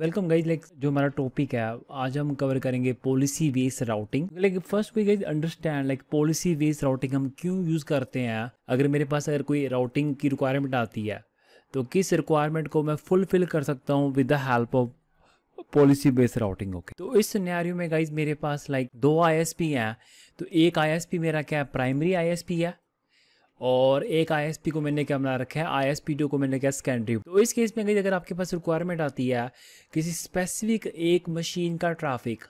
Welcome guys like जो हमारा topic है आज हम कवर करेंगे policy base routing like first we guys understand like policy base routing हम क्यों यूज़ करते हैं अगर मेरे पास अगर कोई राउटिंग की रिक्वायरमेंट आती है तो किस रिक्वायरमेंट को मैं फुलफिल कर सकता हूँ with the help of policy based routing okay तो इस सिनेरियो में गाइज मेरे पास लाइक like, दो आई हैं तो एक आई मेरा क्या है प्राइमरी आई है और एक आई को मैंने क्या बना रखा है आई को मैंने क्या सेकेंडरी तो इस केस में अगर आपके पास रिक्वायरमेंट आती है किसी स्पेसिफिक एक मशीन का ट्रैफिक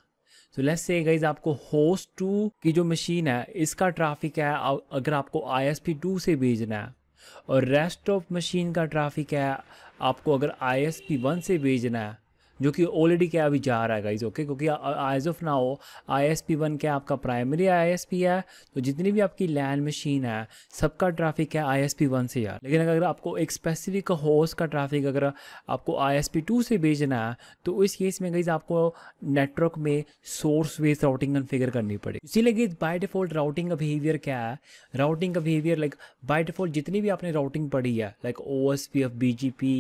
तो लेट्स से गाइज आपको होस्ट टू की जो मशीन है इसका ट्रैफिक है अगर आपको आई एस पी टू से भेजना है और रेस्ट ऑफ मशीन का ट्रैफिक है आपको अगर आई एस पी वन से भेजना है जो कि ऑलरेडी क्या अभी जा रहा है गाइज ओके क्योंकि as of now I S P one क्या आपका प्राइमरी आई एस पी है तो जितनी भी आपकी लैंड मशीन है सबका ट्रैफिक है आई एस पी वन से यार लेकिन अगर आपको एक स्पेसिफिक होस का ट्रैफिक अगर आपको आई एस पी टू से भेजना है तो इस केस में गाइज आपको नेटवर्क में सोर्स वेज राउटिंग कन्फिगर करनी पड़ेगी इसीलिए गाइज बाई डिफॉल्ट राउटिंग का बिहेवियर क्या है राउटिंग का बिहेवियर लाइक बाई डिफॉल्ट जितनी भी आपने राउटिंग पढ़ी है like O S P F B G P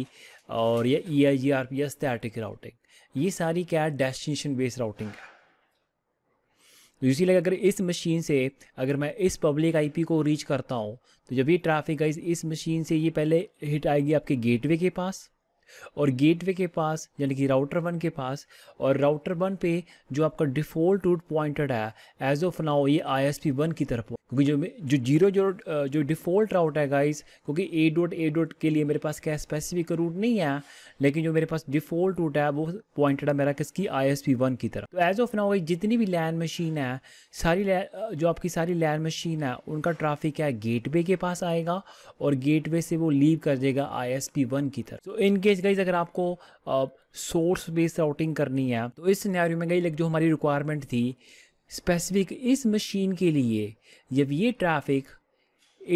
और ये E I G R P S static routing ये सारी क्या है डेस्टिनेशन बेस्ड राउटिंग है दूसरी तो लगे अगर इस मशीन से अगर मैं इस पब्लिक आईपी को रीच करता हूँ तो जब ये ट्रैफिक आई इस मशीन से ये पहले हिट आएगी आपके गेटवे के पास और गेटवे के पास यानी कि राउटर वन के पास और राउटर वन पे जो आपका डिफ़ॉल्ट रूट पॉइंटेड है एज ऑफ नाउ ये आई एस पी वन की तरफ क्योंकि जो जो जीरो जो जो डिफ़ॉल्ट राउट है गाइस क्योंकि ए डॉट ए डॉट के लिए मेरे पास क्या स्पेसिफिक रूट नहीं है लेकिन जो मेरे पास डिफ़ॉल्ट रूट है वो पॉइंटेड है मेरा किसकी आई एस पी वन की तरफ तो एज ऑफ नाउ जितनी भी लैंड मशीन है सारी जो आपकी सारी लैंड मशीन है उनका ट्राफिक है वे के पास आएगा और वे से वो लीव कर देगा आई एस पी वन की तरफ तो इन केस गाइज अगर आपको सोर्स बेस्ड राउटिंग करनी है तो इस सिनेरियो में गई लाइक जो हमारी रिक्वायरमेंट थी स्पेसिफिक इस मशीन के लिए जब ये ट्रैफिक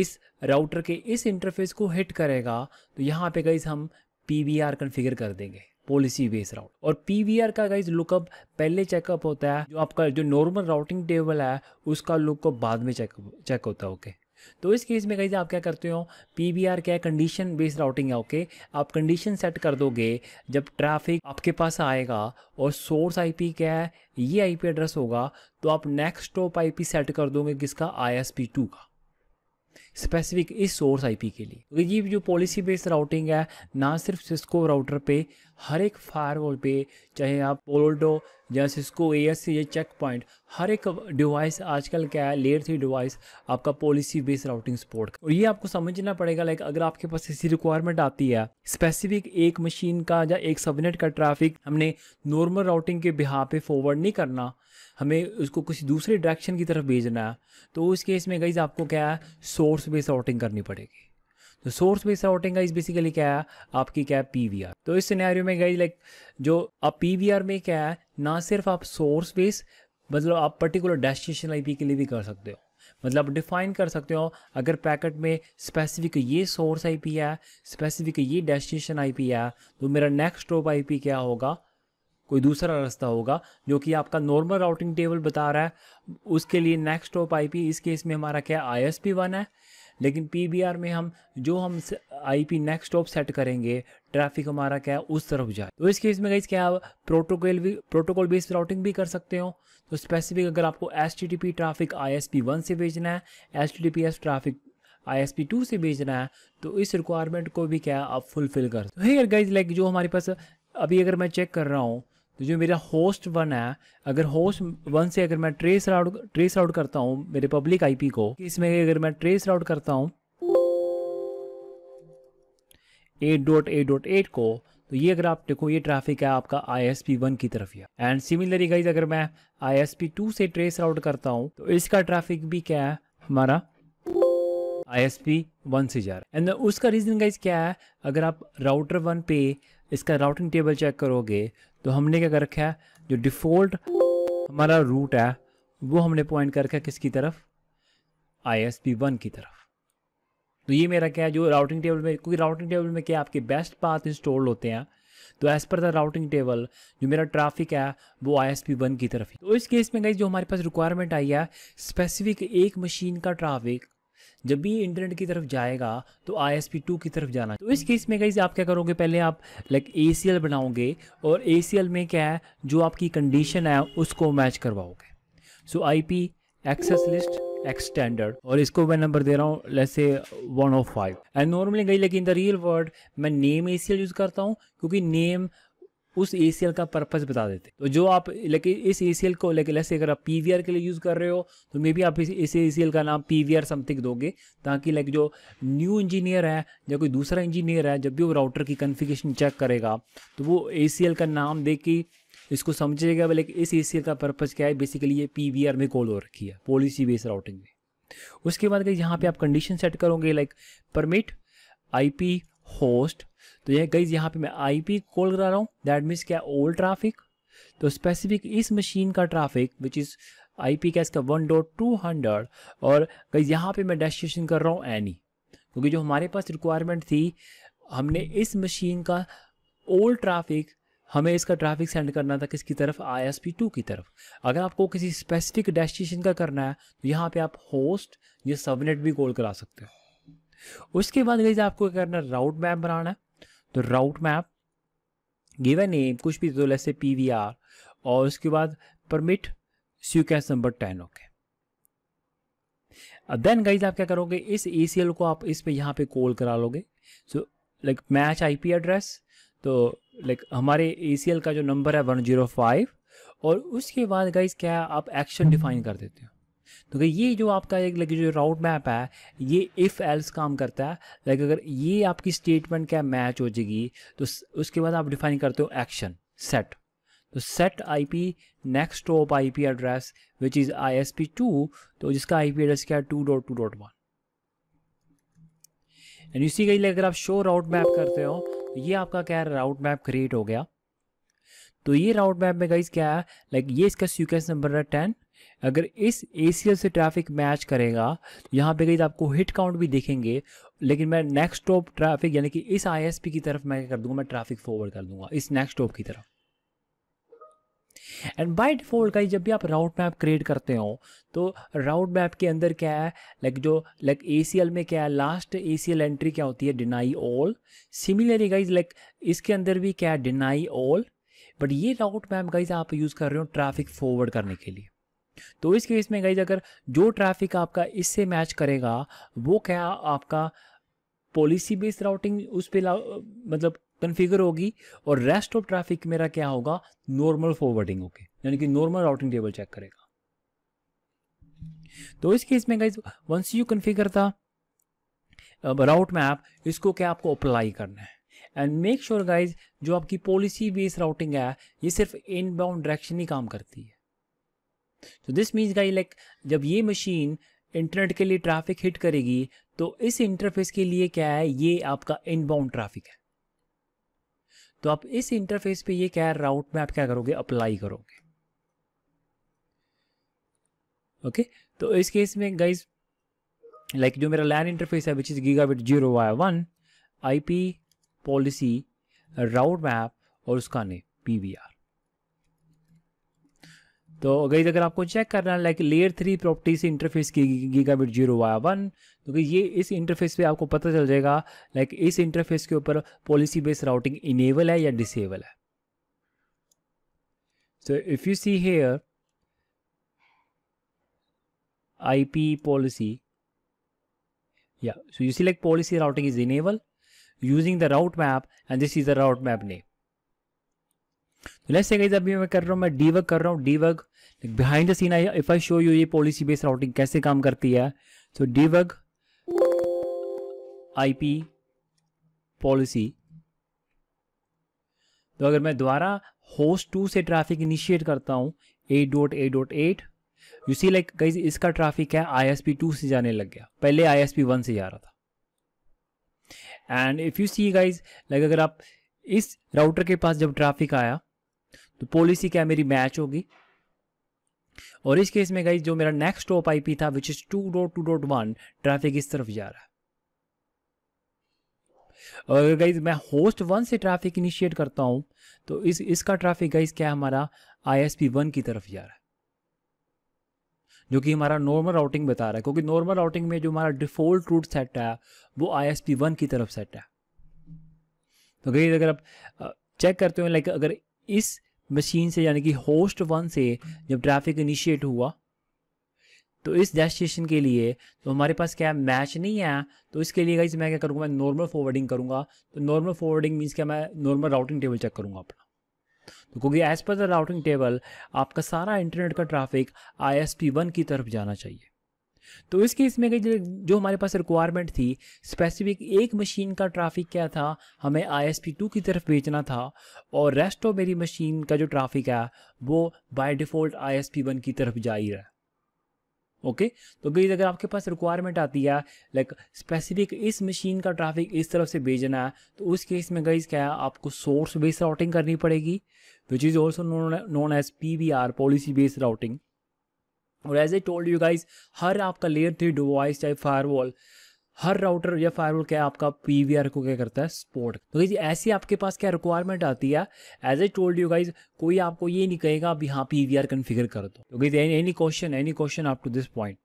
इस राउटर के इस इंटरफेस को हिट करेगा तो यहाँ पे गाइज हम पी वी आर कर देंगे पॉलिसी बेस राउट और पी वी आर का गाइज लुकअप पहले चेकअप होता है जो आपका जो नॉर्मल राउटिंग टेबल है उसका लुकअप बाद में चेकअप चेक होता है ओके तो इस केस में कहीं आप क्या करते हो पी क्या है कंडीशन बेस्ड राउटिंग है ओके आप कंडीशन सेट कर दोगे जब ट्रैफिक आपके पास आएगा और सोर्स आईपी क्या है ये आईपी एड्रेस होगा तो आप नेक्स्ट टॉप आईपी सेट कर दोगे किसका आई का स्पेसिफिक इस सोर्स आईपी के लिए क्योंकि ये जो पॉलिसी बेस्ड राउटिंग है ना सिर्फ सिस्को राउटर पे हर एक फायरवॉल पे चाहे आप पोलोडो या सिस्को ए एस या चेक पॉइंट हर एक डिवाइस आजकल क्या है लेयर थ्री डिवाइस आपका पॉलिसी बेस्ड राउटिंग सपोर्ट और ये आपको समझना पड़ेगा लाइक अगर आपके पास ऐसी रिक्वायरमेंट आती है स्पेसिफिक एक मशीन का या एक सबनेट का ट्रैफिक हमने नॉर्मल राउटिंग के बिहा पे फॉरवर्ड नहीं करना हमें उसको कुछ दूसरे डायरेक्शन की तरफ भेजना है तो उस केस में गाइज आपको क्या है सोर्स बेस आउटिंग करनी पड़ेगी तो सोर्स बेस्ड आउटिंग का इस बेसिकली क्या है आपकी क्या है पी तो इस सिनेरियो में गई लाइक जो आप पी में क्या है ना सिर्फ आप सोर्स बेस मतलब आप पर्टिकुलर डेस्टिनेशन आई के लिए भी कर सकते हो मतलब डिफाइन कर सकते हो अगर पैकेट में स्पेसिफिक ये सोर्स आईपी है स्पेसिफिक ये डेस्टिनेशन आईपी है तो मेरा नेक्स्ट ड्रॉप आईपी क्या होगा कोई दूसरा रास्ता होगा जो कि आपका नॉर्मल राउटिंग टेबल बता रहा है उसके लिए नेक्स्ट आई आईपी इस केस में हमारा क्या आई एस पी वन है लेकिन पीबीआर में हम जो हम आईपी नेक्स्ट स्टॉप सेट करेंगे ट्रैफिक हमारा क्या है उस तरफ जाए तो इस केस में गई क्या प्रोटोकॉल भी प्रोटोकॉल बेस्ड राउटिंग भी कर सकते हो तो स्पेसिफिक अगर आपको S T T P traffic I S P one से भेजना है S T T P S traffic I S P two से भेजना है तो इस रिक्वायरमेंट को भी क्या आप फुलफिल कर तो हेयर गाइज लाइक जो हमारे पास अभी अगर मैं चेक कर रहा हूँ तो जो मेरा होस्ट वन है अगर होस्ट वन से अगर मैं ट्रेस राउट ट्रेस राउट करता हूँ मेरे पब्लिक आईपी को इसमें अगर मैं ट्रेस राउट करता हूँ eight dot eight dot eight को तो ये अगर आप देखो ये ट्रैफिक है आपका आई एस पी वन की तरफ या एंड सिमिलरली गाइज अगर मैं आई एस पी टू से ट्रेस राउट करता हूँ तो इसका ट्रैफिक भी क्या है हमारा आई एस पी वन से जा रहा है एंड उसका रीज़न गाइज क्या है अगर आप राउटर वन पे इसका राउटिंग टेबल चेक करोगे तो हमने क्या कर रखा है जो डिफ़ॉल्ट हमारा रूट है वो हमने पॉइंट कर रखा है किसकी तरफ आई एस पी वन की तरफ तो ये मेरा क्या है जो राउटिंग टेबल में क्योंकि राउटिंग टेबल में क्या आपके बेस्ट पाथ इंस्टॉल होते हैं तो as per the routing table जो मेरा ट्रैफिक है वो आई एस पी वन की तरफ ही तो इस केस में गई जो हमारे पास रिक्वायरमेंट आई है स्पेसिफिक एक मशीन का ट्राफिक जब भी इंटरनेट की तरफ जाएगा तो आई एस पी टू की तरफ जाना तो इस केस में कहीं आप क्या करोगे पहले आप लाइक ए सी एल बनाओगे और ए सी एल में क्या है जो आपकी कंडीशन है उसको मैच करवाओगे so I P access list standard और इसको मैं नंबर दे रहा हूँ जैसे one of five and normally गई लेकिन इन द रियल वर्ल्ड मैं name A C L use करता हूँ क्योंकि नेम उस ए का पर्पज़ बता देते तो जो आप लेकिन इस ए को लेकिन जैसे अगर आप पी के लिए यूज़ कर रहे हो तो मे बी आप इस ए का नाम पी समथिंग दोगे ताकि लाइक जो न्यू इंजीनियर है या कोई दूसरा इंजीनियर है जब भी वो राउटर की कन्फिगेशन चेक करेगा तो वो ए का नाम दे के इसको समझेगा लेकिन इस ए का पर्पज़ क्या है बेसिकली ये पी में कॉल हो रखी है पॉलिसी बेस्ड राउटिंग में उसके बाद यहाँ पे आप कंडीशन सेट करोगे लाइक परमिट आई होस्ट तो यह गई यहाँ पे मैं आई पी कॉल करा रहा हूँ दैट मीन्स क्या ओल्ड ट्राफिक तो स्पेसिफिक इस मशीन का traffic which is I P का इसका वन डॉट टू हंड्रेड और गई यहाँ पे मैं डेस्टिनेशन कर रहा हूँ एनी क्योंकि जो हमारे पास रिक्वायरमेंट थी हमने इस मशीन का ओल्ड ट्राफिक हमें इसका ट्रैफिक सेंड करना था किसकी तरफ आई एस पी टू की तरफ अगर आपको किसी स्पेसिफिक डेस्टिनेशन का करना है तो यहाँ पे आप होस्ट या सबनेट भी कॉल करा सकते हो उसके बाद गई आपको क्या करना है राउट मैप बनाना है तो राउट मैप गिवन नेम कुछ भी तो से पी वी आर और उसके बाद permit sequence number ten okay then guys आप क्या करोगे इस ए को आप इस पे यहाँ पे कॉल करा लोगे so like match IP address तो लाइक like, हमारे ए का जो नंबर है वन जीरो फाइव और उसके बाद गाइज क्या आप एक्शन डिफाइन कर देते हो तो ये जो आपका एक लगे जो राउट मैप है ये इफ़ एल्स काम करता है लाइक अगर ये आपकी स्टेटमेंट क्या मैच हो जाएगी तो उसके बाद आप डिफाइन करते हो एक्शन सेट तो set IP next top IP address which is ISP two तो जिसका आईपी एड्रेस क्या है two dot two dot one and इसी के अगर आप शो राउट मैप करते हो तो ये आपका क्या है राउट मैप क्रिएट हो गया तो ये राउट मैप में गाइज क्या है लाइक ये इसका सीक्वेंस नंबर है टेन अगर इस ए से ट्रैफिक मैच करेगा यहाँ पे गई आपको हिट काउंट भी देखेंगे लेकिन मैं नेक्स्ट टॉप ट्रैफिक यानी कि इस आईएसपी की तरफ मैं क्या कर दूंगा मैं ट्रैफिक फॉरवर्ड कर दूंगा इस नेक्स्ट स्टॉप की तरफ एंड बाय डिफॉल्ट का जब भी आप राउट मैप क्रिएट करते हो तो राउट मैप के अंदर क्या है लाइक like जो लाइक like ए में क्या है लास्ट ए एंट्री क्या होती है deny all similarly guys like इसके अंदर भी क्या है डिनाई ऑल बट ये राउट मैप गाइज आप यूज़ कर रहे हो ट्रैफिक फॉरवर्ड करने के लिए तो इस केस में गई अगर जो ट्रैफिक आपका इससे मैच करेगा वो क्या आपका पॉलिसी बेस्ड राउटिंग उस पर मतलब कन्फिगर होगी और रेस्ट ऑफ ट्रैफिक मेरा क्या होगा नॉर्मल फॉरवर्डिंग होके यानी कि नॉर्मल राउटिंग टेबल चेक करेगा तो इस केस में गाइज वंस यू कन्फिगर था राउट मैप इसको क्या आपको अप्लाई करना है एंड मेक श्योर गाइज जो आपकी पॉलिसी बेस्ड राउटिंग है ये सिर्फ इन बाउंड डायरेक्शन ही काम करती है तो दिस मीन्स गाई लाइक जब ये मशीन इंटरनेट के लिए ट्रैफिक हिट करेगी तो इस इंटरफेस के लिए क्या है ये आपका इनबाउंड ट्रैफिक है तो आप इस इंटरफेस पे ये क्या है राउट में आप क्या करोगे अप्लाई करोगे ओके okay? तो इस केस में गाइज लाइक like, जो मेरा लैंड इंटरफेस है which is gigabit zero Y one I P policy route map और उसका नेम पी वी आर तो गई अगर आपको चेक करना है लाइक लेयर थ्री प्रॉपर्टी से इंटरफेस की गीगाबिट जीरो वाया वन क्योंकि ये इस इंटरफेस पे आपको पता चल जाएगा लाइक इस इंटरफेस के ऊपर पॉलिसी बेस्ड राउटिंग इनेबल है या डिसेबल है if you see here IP policy या so you see like policy routing is enable using the route map and this is the route map name तो let's say guys अभी मैं कर रहा हूं मैं डी वर्क कर रहा हूं debug behind the scene I if I show you ये पॉलिसी बेस्ड राउटिंग कैसे काम करती है so debug IP policy तो अगर मैं द्वारा होस्ट 2 से ट्रैफिक इनिशिएट करता हूं A dot A dot eight you see like guys इसका ट्रैफिक है आई एस पी टू से जाने लग गया पहले आई एस पी वन से जा रहा था and if you see guys like अगर आप इस राउटर के पास जब ट्रैफिक आया तो पॉलिसी क्या मेरी मैच होगी और इस केस में गई जो मेरा नेक्स्ट टॉप आईपी था which is two dot two dot one traffic इस तरफ जा रहा है और गई मैं होस्ट वन से ट्रैफिक इनिशिएट करता हूं तो इस इसका ट्रैफिक गई क्या हमारा आई एस पी वन की तरफ जा रहा है जो कि हमारा नॉर्मल राउटिंग बता रहा है क्योंकि नॉर्मल राउटिंग में जो हमारा डिफ़ॉल्ट रूट सेट है वो आई एस पी वन की तरफ सेट है तो गई अगर आप चेक करते हो लाइक अगर इस मशीन से यानी कि होस्ट वन से जब ट्रैफिक इनिशिएट हुआ तो इस डेस्टिनेशन के लिए तो हमारे पास क्या मैच नहीं है तो इसके लिए गाइज मैं क्या करूँगा मैं नॉर्मल फॉरवर्डिंग करूँगा तो नॉर्मल फॉरवर्डिंग मीन्स क्या मैं नॉर्मल राउटिंग टेबल चेक करूँगा अपना तो क्योंकि as per the routing table आपका सारा इंटरनेट का traffic I S P one की तरफ जाना चाहिए तो इस केस में जो हमारे पास रिक्वायरमेंट थी स्पेसिफिक एक मशीन का ट्रैफिक क्या था हमें आई एस पी टू की तरफ भेजना था और रेस्ट ऑफ मेरी मशीन का जो ट्रैफिक है वो by default I S P one की तरफ जा ही रहा है ओके तो गई अगर आपके पास रिक्वायरमेंट आती है लाइक स्पेसिफिक इस मशीन का ट्रैफिक इस तरफ से भेजना है तो उस केस में गई क्या है आपको सोर्स बेस्ड राउटिंग करनी पड़ेगी which is also known as P V R policy based routing और as a told you guys हर आपका लेयर थ्री डिवाइस चाहे फायरवॉल हर राउटर या फायरवॉल क्या आपका पीवीआर को क्या करता है स्पोर्ट तो गाइज ऐसी आपके पास क्या रिक्वायरमेंट आती है as a told you guys कोई आपको ये नहीं कहेगा आप यहाँ पीवीआर कन्फिगर कर दो तो any question any question up to this point